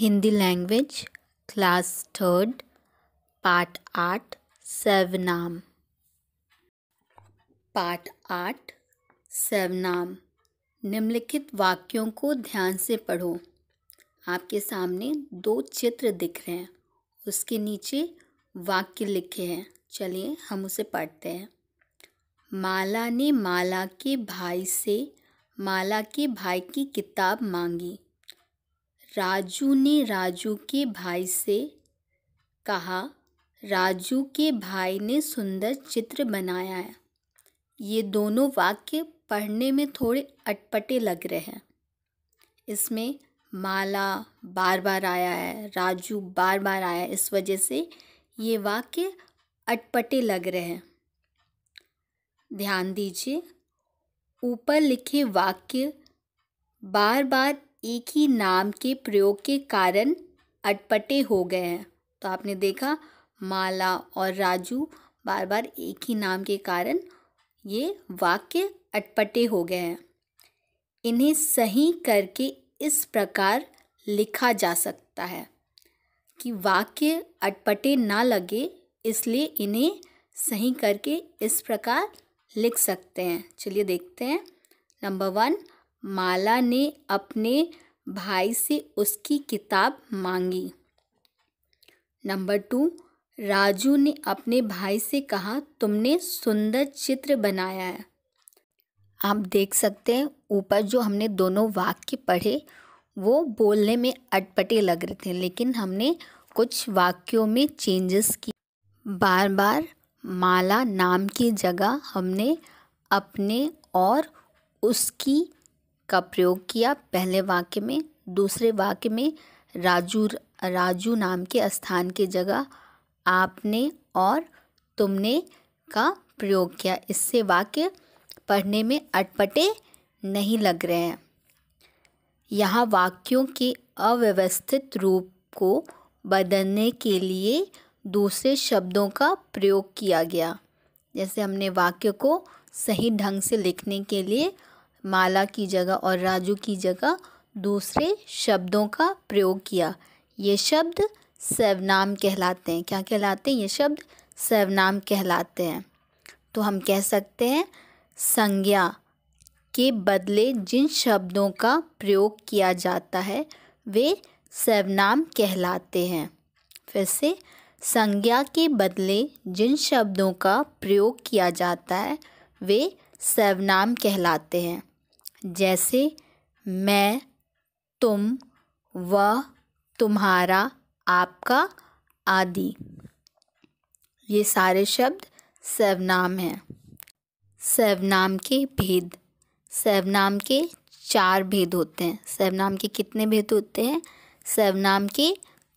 Hindi language class third part आठ सेवनाम part आठ सेवनाम निम्नलिखित वाक्यों को ध्यान से पढ़ो आपके सामने दो चित्र दिख रहे हैं उसके नीचे वाक्य लिखे हैं चलिए हम उसे पढ़ते हैं माला ने माला के भाई से माला के भाई की किताब मांगी राजू ने राजू के भाई से कहा राजू के भाई ने सुंदर चित्र बनाया है ये दोनों वाक्य पढ़ने में थोड़े अटपटे लग रहे हैं इसमें माला बार बार आया है राजू बार बार आया है इस वजह से ये वाक्य अटपटे लग रहे हैं ध्यान दीजिए ऊपर लिखे वाक्य बार बार एक ही नाम के प्रयोग के कारण अटपटे हो गए हैं तो आपने देखा माला और राजू बार बार एक ही नाम के कारण ये वाक्य अटपटे हो गए हैं इन्हें सही करके इस प्रकार लिखा जा सकता है कि वाक्य अटपटे ना लगे इसलिए इन्हें सही करके इस प्रकार लिख सकते हैं चलिए देखते हैं नंबर वन माला ने अपने भाई से उसकी किताब मांगी नंबर टू राजू ने अपने भाई से कहा तुमने सुंदर चित्र बनाया है आप देख सकते हैं ऊपर जो हमने दोनों वाक्य पढ़े वो बोलने में अटपटे लग रहे थे लेकिन हमने कुछ वाक्यों में चेंजेस की बार बार माला नाम की जगह हमने अपने और उसकी का प्रयोग किया पहले वाक्य में दूसरे वाक्य में राजू राजू नाम के स्थान के जगह आपने और तुमने का प्रयोग किया इससे वाक्य पढ़ने में अटपटे नहीं लग रहे हैं यहाँ वाक्यों के अव्यवस्थित रूप को बदलने के लिए दूसरे शब्दों का प्रयोग किया गया जैसे हमने वाक्य को सही ढंग से लिखने के लिए माला की जगह और राजू की जगह दूसरे शब्दों का प्रयोग किया ये शब्द सर्वनाम कहलाते हैं क्या कहलाते हैं ये शब्द सर्वनाम कहलाते हैं तो हम कह सकते हैं संज्ञा के बदले जिन शब्दों का प्रयोग किया जाता है वे सर्वनाम कहलाते हैं फिर से संज्ञा के बदले जिन शब्दों का प्रयोग किया जाता है वे सर्वनाम कहलाते हैं जैसे मैं तुम व तुम्हारा आपका आदि ये सारे शब्द सर्वनाम हैं सर्वनाम के भेद सर्वनाम के चार भेद होते हैं सर्वनाम के कितने भेद होते हैं सर्वनाम के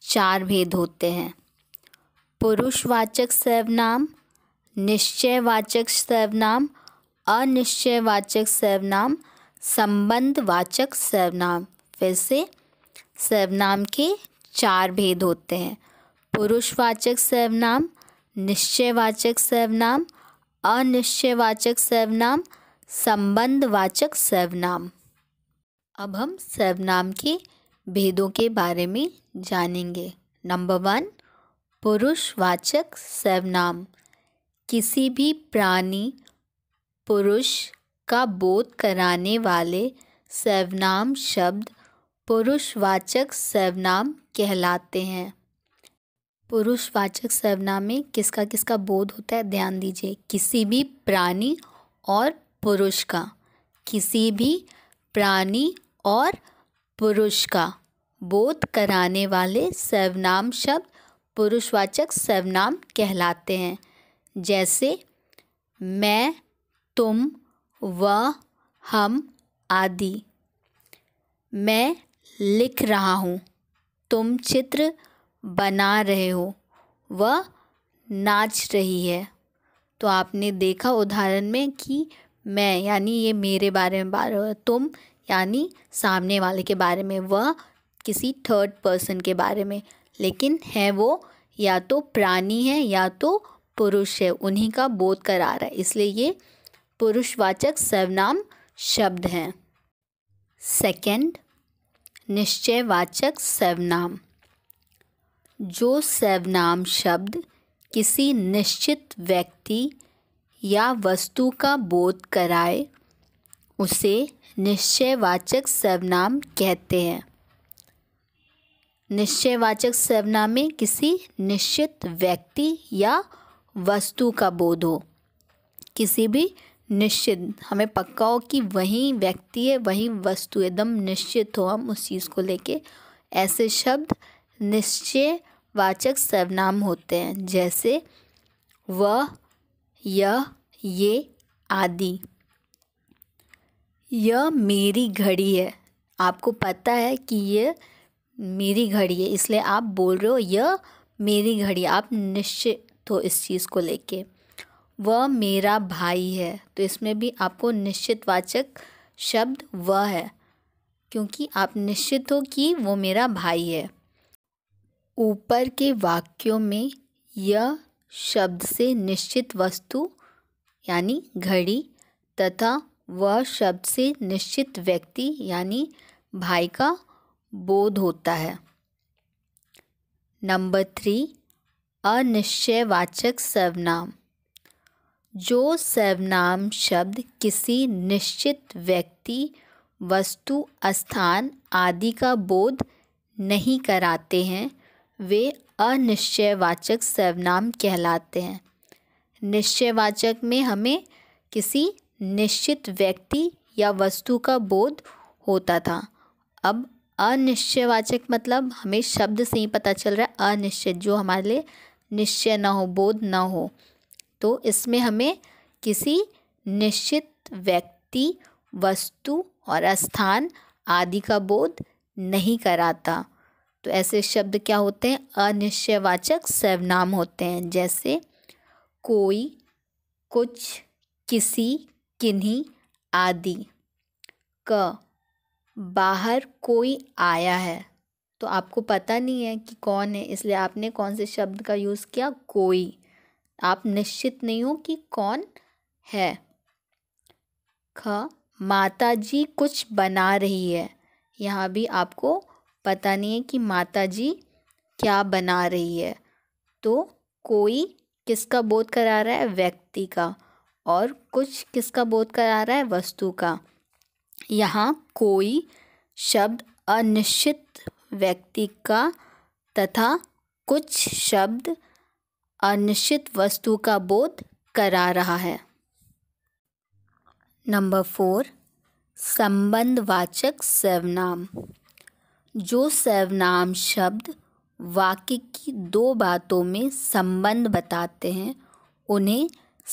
चार भेद होते हैं पुरुषवाचक सर्वनाम निश्चयवाचक सर्वनाम अनिश्चयवाचक सर्वनाम संबंधवाचक सर्वनाम फिर से सर्वनाम के चार भेद होते हैं पुरुषवाचक सर्वनाम निश्चयवाचक सर्वनाम अनिश्चयवाचक सर्वनाम संबंधवाचक सर्वनाम अब हम सर्वनाम के भेदों के बारे में जानेंगे नंबर वन पुरुषवाचक सर्वनाम किसी भी प्राणी पुरुष का बोध कराने वाले सर्वनाम शब्द पुरुषवाचक सर्वनाम कहलाते हैं पुरुषवाचक सर्वनाम में किसका किसका बोध होता है ध्यान दीजिए किसी भी प्राणी और पुरुष का किसी भी प्राणी और पुरुष का बोध कराने वाले सर्वनाम शब्द पुरुषवाचक सर्वनाम कहलाते हैं जैसे मैं तुम वह हम आदि मैं लिख रहा हूँ तुम चित्र बना रहे हो वह नाच रही है तो आपने देखा उदाहरण में कि मैं यानी ये मेरे बारे में बारे तुम यानी सामने वाले के बारे में वह किसी थर्ड पर्सन के बारे में लेकिन है वो या तो प्राणी है या तो पुरुष है उन्हीं का बोध करा रहा है इसलिए ये पुरुषवाचक सर्वनाम शब्द हैं सेकंड निश्चयवाचक सर्वनाम जो सर्वनाम शब्द किसी निश्चित व्यक्ति या वस्तु का बोध कराए उसे निश्चयवाचक सर्वनाम कहते हैं निश्चयवाचक सर्वनाम में किसी निश्चित व्यक्ति या वस्तु का बोध हो किसी भी निश्चित हमें पक्का हो कि वही व्यक्ति है वही वस्तु एकदम निश्चित हो हम उस चीज़ को लेके ऐसे शब्द निश्चय वाचक सर्वनाम होते हैं जैसे वह यह ये आदि यह मेरी घड़ी है आपको पता है कि ये मेरी घड़ी है इसलिए आप बोल रहे हो यह मेरी घड़ी आप निश्चित हो इस चीज़ को लेके वह मेरा भाई है तो इसमें भी आपको निश्चितवाचक शब्द वह है क्योंकि आप निश्चित हो कि वो मेरा भाई है ऊपर के वाक्यों में यह शब्द से निश्चित वस्तु यानी घड़ी तथा वह शब्द से निश्चित व्यक्ति यानी भाई का बोध होता है नंबर थ्री अनिश्चयवाचक सर्वनाम जो सर्वनाम शब्द किसी निश्चित व्यक्ति वस्तु स्थान आदि का बोध नहीं कराते हैं वे अनिश्चयवाचक सर्वनाम कहलाते हैं निश्चयवाचक में हमें किसी निश्चित व्यक्ति या वस्तु का बोध होता था अब अनिश्चयवाचक मतलब हमें शब्द से ही पता चल रहा है अनिश्चित जो हमारे लिए निश्चय ना हो बोध ना हो तो इसमें हमें किसी निश्चित व्यक्ति वस्तु और स्थान आदि का बोध नहीं कराता तो ऐसे शब्द क्या होते हैं अनिश्चयवाचक सर्वनाम होते हैं जैसे कोई कुछ किसी किन्हीं आदि क बाहर कोई आया है तो आपको पता नहीं है कि कौन है इसलिए आपने कौन से शब्द का यूज़ किया कोई आप निश्चित नहीं हो कि कौन है ख माता जी कुछ बना रही है यहाँ भी आपको पता नहीं है कि माता जी क्या बना रही है तो कोई किसका बोध करा रहा है व्यक्ति का और कुछ किसका बोध करा रहा है वस्तु का यहाँ कोई शब्द अनिश्चित व्यक्ति का तथा कुछ शब्द अनिश्चित वस्तु का बोध करा रहा है नंबर फोर संबंधवाचक सर्वनाम जो सर्वनाम शब्द वाक्य की दो बातों में संबंध बताते हैं उन्हें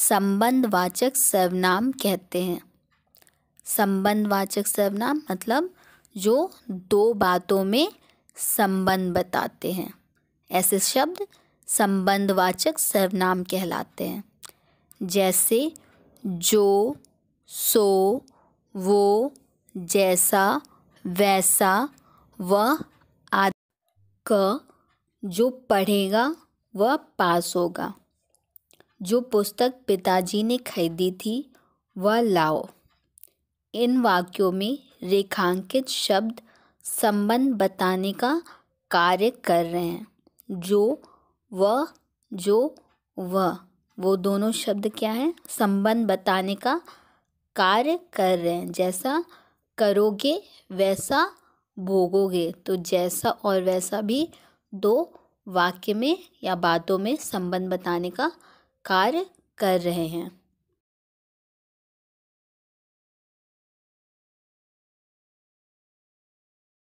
संबंधवाचक सर्वनाम कहते हैं संबंधवाचक सर्वनाम मतलब जो दो बातों में संबंध बताते हैं ऐसे शब्द संबंधवाचक सर्वनाम कहलाते हैं जैसे जो सो वो जैसा वैसा वह आदि क जो पढ़ेगा वह पास होगा जो पुस्तक पिताजी ने खरीदी थी वह लाओ इन वाक्यों में रेखांकित शब्द संबंध बताने का कार्य कर रहे हैं जो व जो व वो दोनों शब्द क्या हैं संबंध बताने का कार्य कर रहे हैं जैसा करोगे वैसा भोगोगे तो जैसा और वैसा भी दो वाक्य में या बातों में संबंध बताने का कार्य कर रहे हैं